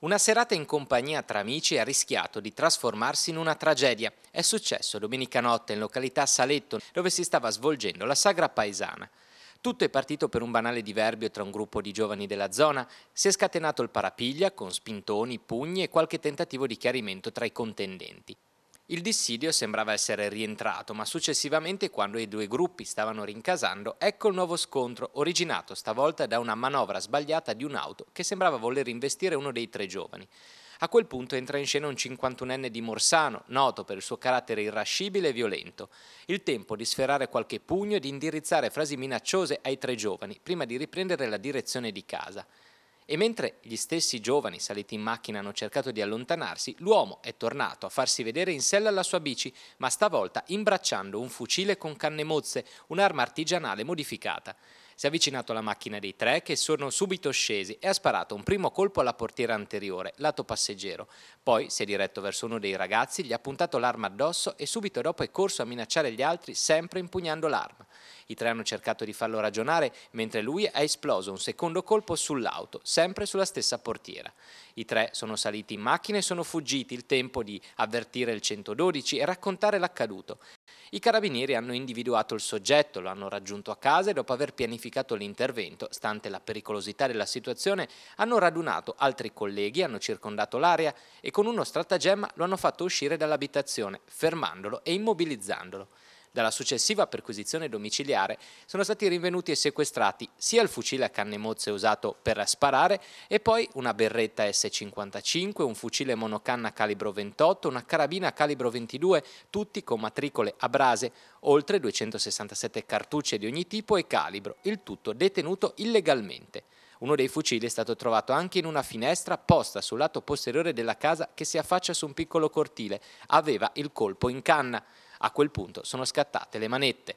Una serata in compagnia tra amici ha rischiato di trasformarsi in una tragedia. È successo domenica notte in località Saletto, dove si stava svolgendo la sagra paesana. Tutto è partito per un banale diverbio tra un gruppo di giovani della zona, si è scatenato il parapiglia con spintoni, pugni e qualche tentativo di chiarimento tra i contendenti. Il dissidio sembrava essere rientrato, ma successivamente, quando i due gruppi stavano rincasando, ecco il nuovo scontro, originato stavolta da una manovra sbagliata di un'auto che sembrava voler investire uno dei tre giovani. A quel punto entra in scena un 51enne di Morsano, noto per il suo carattere irrascibile e violento. Il tempo di sferrare qualche pugno e di indirizzare frasi minacciose ai tre giovani, prima di riprendere la direzione di casa. E mentre gli stessi giovani saliti in macchina hanno cercato di allontanarsi, l'uomo è tornato a farsi vedere in sella alla sua bici, ma stavolta imbracciando un fucile con canne mozze, un'arma artigianale modificata si è avvicinato alla macchina dei tre che sono subito scesi e ha sparato un primo colpo alla portiera anteriore, lato passeggero. Poi si è diretto verso uno dei ragazzi, gli ha puntato l'arma addosso e subito dopo è corso a minacciare gli altri sempre impugnando l'arma. I tre hanno cercato di farlo ragionare mentre lui ha esploso un secondo colpo sull'auto, sempre sulla stessa portiera. I tre sono saliti in macchina e sono fuggiti il tempo di avvertire il 112 e raccontare l'accaduto. I carabinieri hanno individuato il soggetto, lo hanno raggiunto a casa e dopo aver pianificato l'intervento, stante la pericolosità della situazione, hanno radunato altri colleghi, hanno circondato l'area e con uno stratagemma lo hanno fatto uscire dall'abitazione, fermandolo e immobilizzandolo. Dalla successiva perquisizione domiciliare sono stati rinvenuti e sequestrati sia il fucile a canne mozze usato per sparare e poi una berretta S55, un fucile monocanna calibro 28, una carabina calibro 22, tutti con matricole a brase, oltre 267 cartucce di ogni tipo e calibro, il tutto detenuto illegalmente. Uno dei fucili è stato trovato anche in una finestra posta sul lato posteriore della casa che si affaccia su un piccolo cortile. Aveva il colpo in canna a quel punto sono scattate le manette